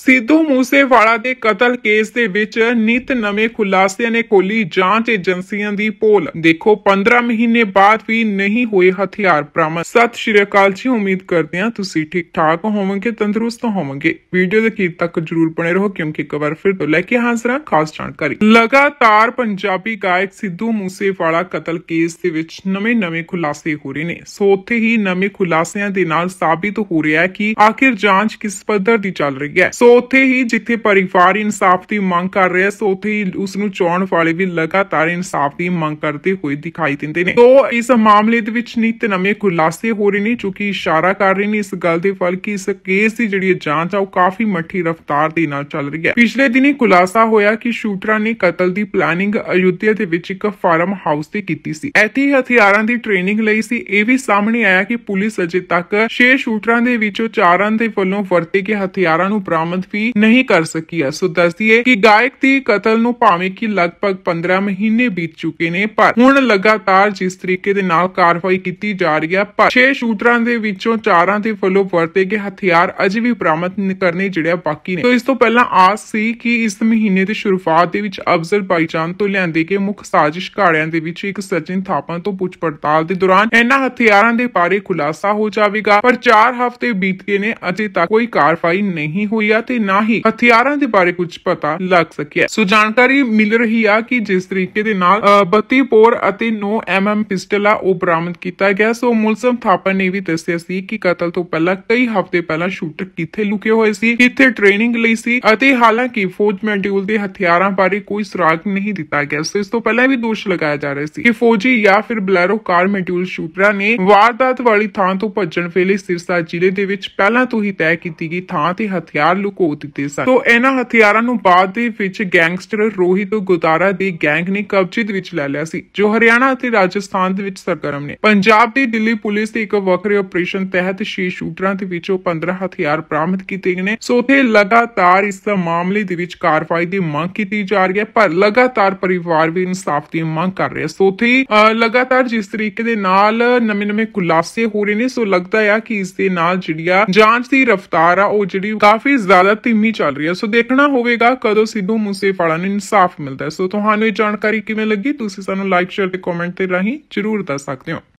ਸਿੱਧੂ ਮੂਸੇਵਾਲਾ ਦੇ ਕਤਲ ਕੇਸ ਦੇ ਵਿੱਚ ਨਿਤ ਨਵੇਂ ਖੁਲਾਸਿਆਂ ਨੇ ਕੋਲੀ ਜਾਂਚ ਏਜੰਸੀਆਂ ਦੀ ਪੋਲ ਦੇਖੋ 15 ਮਹੀਨੇ ਬਾਅਦ ਵੀ ਨਹੀਂ ਹੋਏ ਹਥਿਆਰ ਪ੍ਰਾਪਤ ਸਤਿ ਸ਼੍ਰੀ ਅਕਾਲ ਜੀ ਉਮੀਦ ਕਰਦੇ ਹਾਂ ਤੁਸੀਂ ਠੀਕ ਠਾਕ ਹੋਵੋਗੇ ਤੰਦਰੁਸਤ ਹੋਵੋਗੇ ਵੀਡੀਓ ਦੇ ਕੀਤ ਤੱਕ ਜਰੂਰ ਬਣੇ ਰਹੋ ਕਿਉਂਕਿ ਇੱਕ ਵਾਰ ਫਿਰ ਤੋਂ ਲੈ ਕੇ ਹਾਜ਼ਰਾਂ ਖਾਸ ਜਾਣਕਾਰੀ ਲਗਾਤਾਰ ਪੰਜਾਬੀ ਗਾਇਕ ਸਿੱਧੂ ਮੂਸੇਵਾਲਾ ਕਤਲ ਕੇਸ ਦੇ ਵਿੱਚ ਨਵੇਂ-ਨਵੇਂ ਖੁਲਾਸੇ ਹੋ ਰਹੇ ਨੇ ਸੋ ਉੱਥੇ ਹੀ ਨਵੇਂ ਖੁਲਾਸਿਆਂ ਦੇ ਨਾਲ ਸਾਬਿਤ ਹੋ ਰਿਹਾ ਹੈ ਕਿ ਆਖਿਰ ਜਾਂਚ ਕਿਸ ਪੱਧਰ ਦੀ ਚੱਲ ਰਹੀ ਹੈ ਸੋ ਉਥੇ ਹੀ ਜਿੱਥੇ ਪਰਿਵਾਰ ਇਨਸਾਫ ਦੀ ਮੰਗ ਕਰ ਰਿਹਾ ਸੋ ਉਥੇ ਹੀ ਉਸ ਨੂੰ ਚੋਣ ਵਾਲੇ ਵੀ ਲਗਾਤਾਰ ਇਨਸਾਫ ਦੀ ਮੰਗ ਕਰਦੇ ਹੋਏ ਦਿਖਾਈ ਦਿੰਦੇ ਨੇ ਸੋ ਇਸ ਮਾਮਲੇ ਦੇ ਵਿੱਚ ਨਿਤ ਨਵੇਂ ਖੁਲਾਸੇ ਹੋ ਰਹੇ ਨੇ ਕਿਉਂਕਿ ਇਸ਼ਾਰਾ ਕਰ ਰਹੇ ਨੇ ਇਸ ਗੱਲ ਦੇ ਫਲ ਕਿ ਇਸ ਕੇਸ ਦੀ ਜਿਹੜੀ ਜਾਂਚ ਆ ਉਹ ਕਾਫੀ ਮੱਠੀ ਰਫ਼ਤਾਰ ਦੇ ਨਾਲ ਚੱਲ ਰਹੀ ਹੈ ਪਿਛਲੇ ਦਿਨੀ ਖੁਲਾਸਾ ਹੋਇਆ ਕਿ ਸ਼ੂਟਰਾਂ ਨੇ ਕਤਲ ਦੀ ਪਲੈਨਿੰਗ ਅਯੁੱਧਿਆ ਦੇ ਵਿੱਚ ਇੱਕ ਫਾਰਮ ਹਾਊਸ ਤੇ ਕੀਤੀ ਸੀ ਐਤੀ ਹਥਿਆਰਾਂ ਦੀ ਟ੍ਰੇਨਿੰਗ ਲਈ ਸੀ ਇਹ ਵੀ ਸਾਹਮਣੇ ਆਇਆ ਕਿ ਪੁਲਿਸ ਅਜੇ ਤੱਕ 6 ਸ਼ੂਟਰਾਂ ਦੇ ਵਿੱਚੋਂ 4ਾਂ ਦੇ ਵੱਲੋਂ ਵਰਤੇ ਗਏ ਹਥਿਆਰਾਂ ਨੂੰ ਬਰਾਮਦ ਬਰਾਮਦ ਵੀ ਨਹੀਂ ਕਰ ਸਕੀ ਹੈ ਸੋ ਦੱਸਦੀ ਹੈ ਕਿ ਗਾਇਕ ਦੀ ਕਤਲ ਨੂੰ ਭਾਵੇਂ ਕਿ ਲਗਭਗ 15 ਮਹੀਨੇ ਬੀਤ ਚੁੱਕੇ ਨੇ ਪਰ ਹੁਣ ਲਗਾਤਾਰ ਜਿਸ ਤਰੀਕੇ ਦੇ ਨਾਲ ਕਾਰਵਾਈ ਕੀਤੀ ਜਾ ਰਹੀ ਹੈ ਪਰ 6 ਸ਼ੂਟਰਾਂ ਦੇ ਵਿੱਚੋਂ ਚਾਰਾਂ ਦੇ ਫਲੋ ਵਰਤੇ ਗਏ ਹਥਿਆਰ ਅਜੇ ਵੀ ਬਰਾਮਦ ਕਰਨੇ ਜਿਹੜੇ ਬਾਕੀ ਨੇ ਸੋ ਇਸ ਤੋਂ ਪਹਿਲਾਂ ਆਸ ਸੀ ਕਿ ਇਸ ਮਹੀਨੇ ਦੀ ਸ਼ੁਰੂਆਤ ਦੇ ਵਿੱਚ ਅਜ਼ਰਬਾਈਜਾਨ ਤੋਂ ਲਿਆਂਦੇ ਕੇ ਮੁੱਖ ਸਾਜ਼ਿਸ਼ ਘਾੜਿਆਂ ਦੇ ਵਿੱਚ ਇੱਕ ਸਚਿਨ ਥਾਪਾ ਤੋਂ ਪੁੱਛ ਪੜਤਾਲ ਦੇ ਦੌਰਾਨ ਇਹਨਾਂ ਹਥਿਆਰਾਂ ਦੇ ਬਾਰੇ ਖੁਲਾਸਾ ਹੋ ਜਾਵੇਗਾ ਪਰ 4 ਹਫ਼ਤੇ ਬੀਤ ਗਏ ਨੇ ਅਜੇ ਤੱਕ ਕੋਈ ਕਾਰਵਾਈ ਨਹੀਂ ਹੋਈ ਆ ਸਕਿਆ ਤੇ ਨਾ ਹੀ ਹਥਿਆਰਾਂ ਦੇ ਬਾਰੇ ਕੁਝ ਪਤਾ ਲੱਗ ਸਕਿਆ ਸੋ ਜਾਣਕਾਰੀ ਮਿਲ ਰਹੀ ਆ ਕਿ ਜਿਸ ਤਰੀਕੇ ਦੇ ਨਾਲ 32 ਪੋਰ ਅਤੇ 9 ਐਮਐਮ ਪਿਸਟਲਾ ਉਹ ਬਰਾਮਦ ਕੀਤਾ ਗਿਆ ਸੋ ਮੁਲਜ਼ਮ ਥਾਪਰ ਨੇ ਵੀ ਦੱਸਿਆ ਸੀ ਕਿ ਕਤਲ ਤੋਂ ਪਹਿਲਾਂ ਕਈ ਹਫ਼ਤੇ ਪਹਿਲਾਂ ਸ਼ੂਟਰ ਕਿੱਥੇ ਲੁਕੇ ਹੋਏ ਸੀ ਕਿੱਥੇ ਟ੍ਰੇਨਿੰਗ ਲਈ ਸੀ ਅਤੇ ਹਾਲਾਂਕਿ ਫੌਜ ਮੈਡਿਊਲ ਦੇ ਹਥਿਆਰਾਂ ਬਾਰੇ ਕੋਈ ਸੁਰਾਗ ਨਹੀਂ ਦਿੱਤਾ ਗਿਆ ਸੋ ਇਸ ਤੋਂ ਪਹਿਲਾਂ ਵੀ ਦੋਸ਼ ਲਗਾਇਆ ਜਾ ਰਿਹਾ ਸੀ ਕਿ ਫੌਜੀ ਜਾਂ ਫਿਰ ਬਲੈਰੋ ਕਾਰ ਮੈਡਿਊਲ ਸ਼ੂਟਰਾਂ ਨੇ ਵਾਰਦਾਤ ਵਾਲੀ ਥਾਂ ਤੋਂ ਭੱਜਣ ਫੇਲੇ ਸਿਰਸਾ ਜ਼ਿਲ੍ਹੇ ਦੇ ਵਿੱਚ ਪਹਿਲਾਂ ਤੋਂ ਹੀ ਤੈਅ ਕੀਤੀ ਗਈ ਥਾਂ ਤੇ ਹਥਿਆਰ ਲੁਕੋ ਦਿੱਤੇ ਸਨ ਤੋਂ ਇਹਨਾਂ ਹਥਿਆਰਾਂ ਨੂੰ ਬਾਅਦ ਦੇ ਵਿੱਚ ਗੈਂਗਸਟਰ ਰੋਹਿਤ ਗੁਦਾਰਾ ਦੀ ਗੈਂਗ ਨੇ ਕਬਜ਼ੇ ਦੇ ਵਿੱਚ ਲੈ ਲਿਆ ਸੀ ਜੋ ਹਰਿਆਣਾ ਅਤੇ ਰਾਜਸਥਾਨ ਦੇ ਵਿੱਚ ਸਰਗਰਮ ਨੇ ਪੰਜਾਬ ਦੀ ਦਿੱਲੀ ਪੁਲਿਸ ਦੇ ਇੱਕ ਵੱਖਰੇ ਆਪਰੇਸ਼ਨ ਤਹਿਤ 6 ਸ਼ੂਟਰਾਂ ਦੇ ਵਿੱਚੋਂ 15 ਹਥਿਆਰ ਪ੍ਰਾਪਤ ਕੀਤੇ ਗਏ ਨੇ ਸੋ ਉਥੇ ਲਗਾਤਾਰ ਇਸ ਮਾਮਲੇ ਦੇ ਵਿੱਚ ਕਾਰਵਾਈ ਦੀ ਮੰਗ ਕੀਤੀ ਜਾ ਰਹੀ ਹੈ ਪਰ ਲਗਾਤਾਰ ਪਰਿਵਾਰ ਵੀ ਇਨਸਾਫ ਦੀ ਮੰਗ ਕਰ ਰਿਹਾ ਸੋ ਉਥੇ ਲਗਾਤਾਰ ਜਿਸ ਤਰੀਕੇ ਦੇ ਨਾਲ ਨਵੇਂ ਨਵੇਂ ਖੁਲਾਸੇ ਹੋ ਰਹੇ ਨੇ ਸੋ ਲੱਗਦਾ ਹੈ ਕਿ ਇਸ ਦੇ ਨਾਲ ਜਿਹੜੀ ਆ ਜਾਂਚ ਦੀ ਰਫ਼ਤਾਰ ਆ ਉਹ ਜਿਹੜੀ ਕਾਫੀ ਜ਼ਿਆਦਾ ਜ਼ਿਆਦਾ ਧੀਮੀ ਚੱਲ ਰਹੀ ਹੈ ਸੋ ਦੇਖਣਾ ਹੋਵੇਗਾ ਕਦੋਂ ਸਿੱਧੂ ਮੂਸੇਵਾਲਾ ਨੂੰ ਇਨਸਾਫ ਮਿਲਦਾ ਸੋ ਤੁਹਾਨੂੰ ਇਹ ਜਾਣਕਾਰੀ ਕਿਵੇਂ ਲੱਗੀ ਤੁਸੀਂ ਸਾਨੂੰ ਲਾਈਕ ਸ਼ੇਅਰ ਤੇ ਕਮੈਂਟ ਤੇ ਰਾਹੀਂ ਜਰੂਰ ਦੱਸ ਸਕਦੇ ਹੋ